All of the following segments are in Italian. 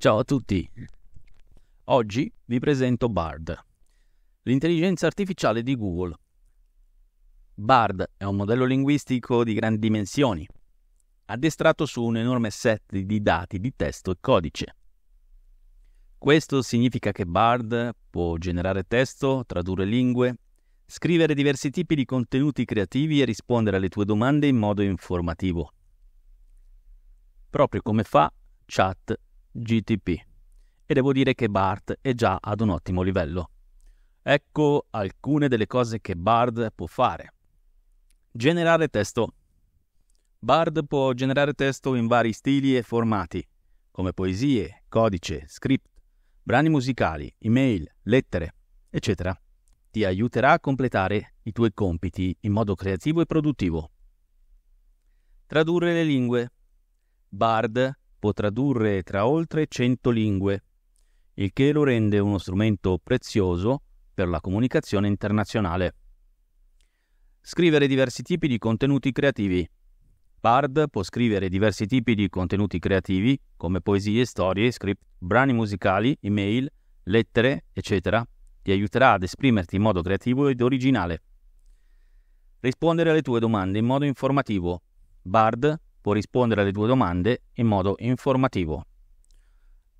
Ciao a tutti. Oggi vi presento Bard, l'intelligenza artificiale di Google. Bard è un modello linguistico di grandi dimensioni, addestrato su un enorme set di dati di testo e codice. Questo significa che Bard può generare testo, tradurre lingue, scrivere diversi tipi di contenuti creativi e rispondere alle tue domande in modo informativo. Proprio come fa chat GTP e devo dire che Bart è già ad un ottimo livello. Ecco alcune delle cose che Bard può fare. Generare testo. Bard può generare testo in vari stili e formati, come poesie, codice, script, brani musicali, email, lettere, eccetera. Ti aiuterà a completare i tuoi compiti in modo creativo e produttivo. Tradurre le lingue. Bard può tradurre tra oltre 100 lingue, il che lo rende uno strumento prezioso per la comunicazione internazionale. Scrivere diversi tipi di contenuti creativi. Bard può scrivere diversi tipi di contenuti creativi, come poesie, storie, script, brani musicali, email, lettere, eccetera. Ti aiuterà ad esprimerti in modo creativo ed originale. Rispondere alle tue domande in modo informativo. Bard Può rispondere alle tue domande in modo informativo.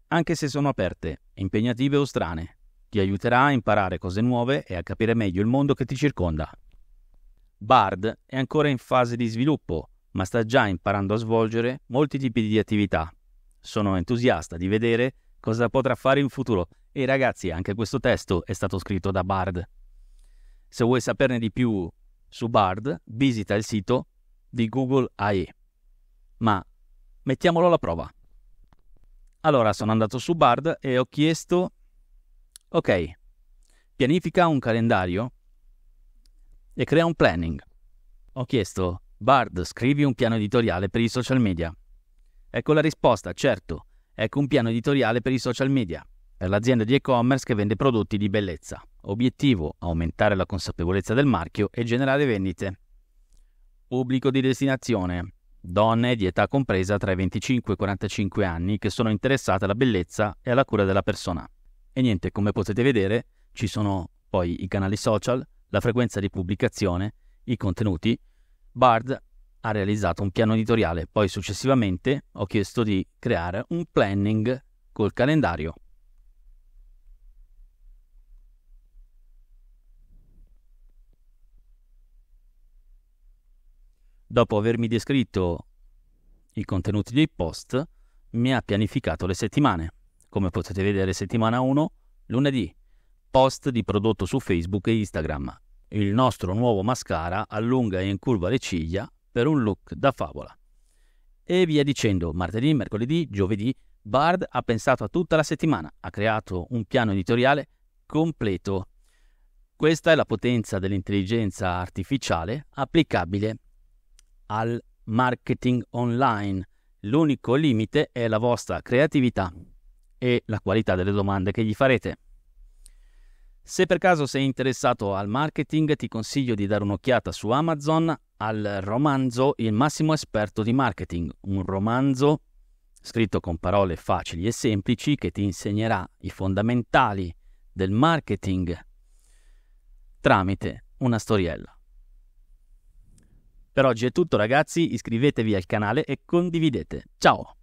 Anche se sono aperte, impegnative o strane, ti aiuterà a imparare cose nuove e a capire meglio il mondo che ti circonda. Bard è ancora in fase di sviluppo, ma sta già imparando a svolgere molti tipi di attività. Sono entusiasta di vedere cosa potrà fare in futuro e ragazzi, anche questo testo è stato scritto da Bard. Se vuoi saperne di più su Bard, visita il sito di Google AE ma mettiamolo alla prova. Allora sono andato su Bard e ho chiesto, ok, pianifica un calendario e crea un planning. Ho chiesto, Bard, scrivi un piano editoriale per i social media. Ecco la risposta, certo, ecco un piano editoriale per i social media, per l'azienda di e-commerce che vende prodotti di bellezza. Obiettivo, aumentare la consapevolezza del marchio e generare vendite. Pubblico di destinazione, donne di età compresa tra i 25 e i 45 anni che sono interessate alla bellezza e alla cura della persona. E niente, come potete vedere, ci sono poi i canali social, la frequenza di pubblicazione, i contenuti. Bard ha realizzato un piano editoriale, poi successivamente ho chiesto di creare un planning col calendario Dopo avermi descritto i contenuti dei post, mi ha pianificato le settimane. Come potete vedere, settimana 1, lunedì, post di prodotto su Facebook e Instagram. Il nostro nuovo mascara allunga e incurva le ciglia per un look da favola. E via dicendo, martedì, mercoledì, giovedì, Bard ha pensato a tutta la settimana, ha creato un piano editoriale completo. Questa è la potenza dell'intelligenza artificiale applicabile al marketing online. L'unico limite è la vostra creatività e la qualità delle domande che gli farete. Se per caso sei interessato al marketing, ti consiglio di dare un'occhiata su Amazon al romanzo Il massimo esperto di marketing, un romanzo scritto con parole facili e semplici che ti insegnerà i fondamentali del marketing tramite una storiella. Per oggi è tutto ragazzi, iscrivetevi al canale e condividete. Ciao!